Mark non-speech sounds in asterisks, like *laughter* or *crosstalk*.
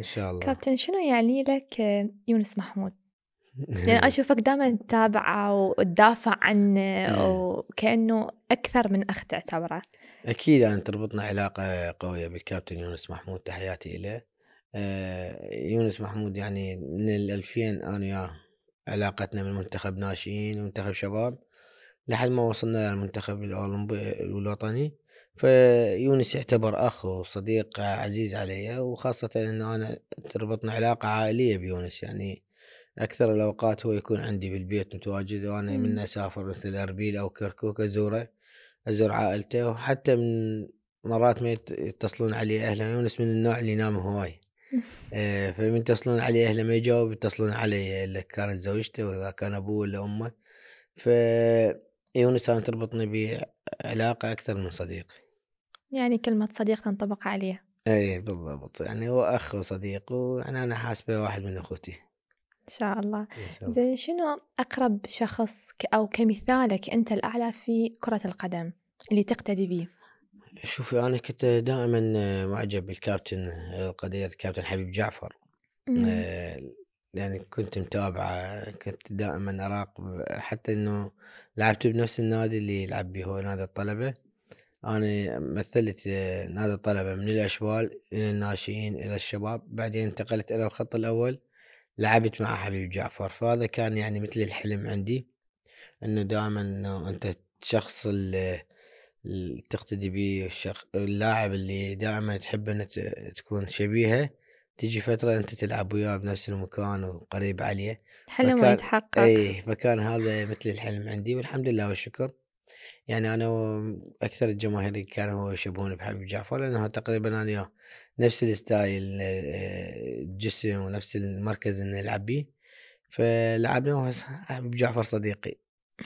ان شاء الله كابتن شنو يعني لك يونس محمود؟ *laughs* لأن أشوفك دائما تتابعه وتدافع عنه إيه. وكأنه أكثر من أخ تعتبره أكيد أنا تربطنا علاقة قوية بالكابتن يونس محمود تحياتي إليه آه، يونس محمود يعني من الألفين أنا وياه علاقتنا من منتخب ناشئين ومنتخب شباب لحد ما وصلنا للمنتخب الأولمبي الوطني فيونس يعتبر أخ وصديق عزيز علي وخاصة أنه أنا تربطنا علاقة عائلية بيونس يعني أكثر الأوقات هو يكون عندي بالبيت متواجد وأنا من أسافر مثل أربيل أو كركوك أزوره أزور عائلته وحتى من مرات ما يتصلون علي أهله يونس من النوع اللي ينام هواي *laughs* آه، فمن يتصلون علي أهله ما يجاوب يتصلون علي إلا كانت زوجته وإذا كان أبوه ولا أمه فيونس أنا تربطني بيه علاقة أكثر من صديق يعني كلمة صديق تنطبق عليه اي بالضبط يعني هو أخ وصديق وأنا أنا حاسبه واحد من أخوتي إن شاء الله زين شنو أقرب شخص أو كمثالك أنت الأعلى في كرة القدم اللي تقتدي به شوفي أنا كنت دائما معجب بالكابتن القدير الكابتن حبيب جعفر آه، لأن يعني كنت متابعة كنت دائما أراقب حتى إنه لعبت بنفس النادي اللي يلعب به هو نادي الطلبة أنا مثلت آه، نادي الطلبة من الأشبال إلى الناشئين إلى الشباب بعدين انتقلت إلى الخط الأول لعبت مع حبيب جعفر فهذا كان يعني مثل الحلم عندي إنه دائما إنه أنت الشخص اللي تقتدي به اللاعب اللي دائما تحب أن تكون شبيهه تجي فتره انت تلعب وياه بنفس المكان وقريب عليه حلم فكان... يتحقق اي فكان هذا مثل الحلم عندي والحمد لله والشكر يعني انا اكثر الجماهير كانوا يشبهون بحبيب جعفر لانه تقريبا انا نفس الستايل الجسم آه، ونفس المركز اللي نلعب به فلعبنا حبيب جعفر صديقي